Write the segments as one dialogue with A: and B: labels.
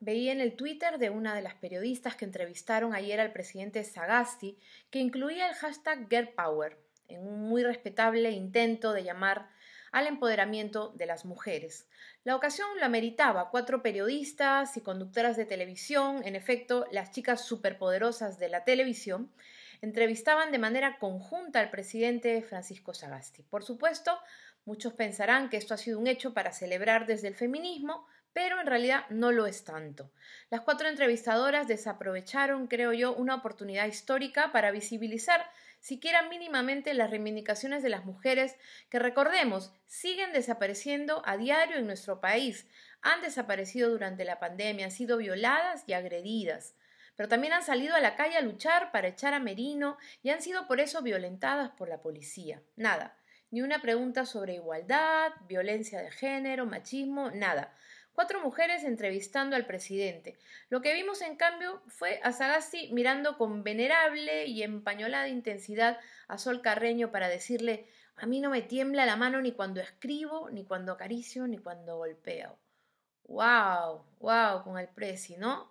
A: Veía en el Twitter de una de las periodistas que entrevistaron ayer al presidente Sagasti que incluía el hashtag GirlPower en un muy respetable intento de llamar al empoderamiento de las mujeres. La ocasión la meritaba Cuatro periodistas y conductoras de televisión, en efecto, las chicas superpoderosas de la televisión, entrevistaban de manera conjunta al presidente Francisco Sagasti. Por supuesto, muchos pensarán que esto ha sido un hecho para celebrar desde el feminismo, pero en realidad no lo es tanto. Las cuatro entrevistadoras desaprovecharon, creo yo, una oportunidad histórica para visibilizar siquiera mínimamente las reivindicaciones de las mujeres que, recordemos, siguen desapareciendo a diario en nuestro país, han desaparecido durante la pandemia, han sido violadas y agredidas pero también han salido a la calle a luchar para echar a Merino y han sido por eso violentadas por la policía. Nada, ni una pregunta sobre igualdad, violencia de género, machismo, nada cuatro mujeres entrevistando al presidente. Lo que vimos, en cambio, fue a Sagasti mirando con venerable y empañolada intensidad a Sol Carreño para decirle a mí no me tiembla la mano ni cuando escribo, ni cuando acaricio, ni cuando golpeo. ¡Wow! ¡Wow! Con el presi, ¿no?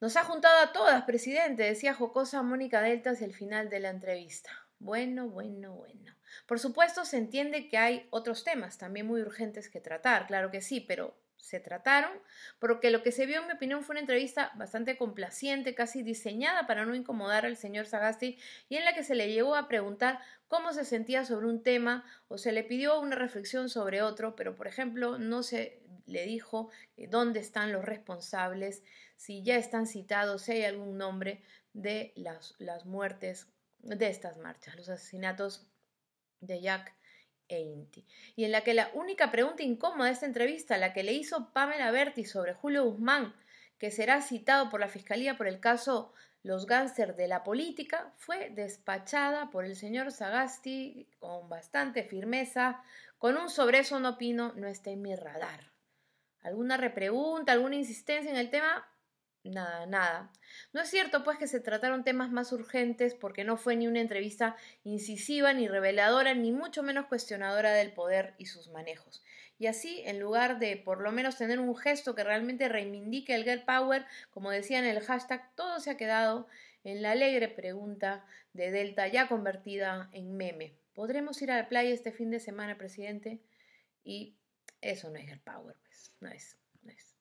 A: Nos ha juntado a todas, presidente, decía jocosa Mónica Delta hacia el final de la entrevista. Bueno, bueno, bueno. Por supuesto, se entiende que hay otros temas también muy urgentes que tratar, claro que sí, pero se trataron, porque lo que se vio, en mi opinión, fue una entrevista bastante complaciente, casi diseñada para no incomodar al señor Sagasti, y en la que se le llegó a preguntar cómo se sentía sobre un tema o se le pidió una reflexión sobre otro, pero por ejemplo, no se le dijo eh, dónde están los responsables, si ya están citados, si hay algún nombre de las, las muertes de estas marchas, los asesinatos de Jack e Inti, y en la que la única pregunta incómoda de esta entrevista, la que le hizo Pamela Berti sobre Julio Guzmán, que será citado por la Fiscalía por el caso Los Gánster de la Política, fue despachada por el señor Sagasti con bastante firmeza, con un sobre eso no opino, no está en mi radar. ¿Alguna repregunta, alguna insistencia en el tema? nada, nada. No es cierto, pues, que se trataron temas más urgentes porque no fue ni una entrevista incisiva, ni reveladora, ni mucho menos cuestionadora del poder y sus manejos. Y así, en lugar de por lo menos tener un gesto que realmente reivindique el girl power, como decía en el hashtag, todo se ha quedado en la alegre pregunta de Delta ya convertida en meme. ¿Podremos ir a la playa este fin de semana, presidente? Y eso no es girl power, pues, no es, no es.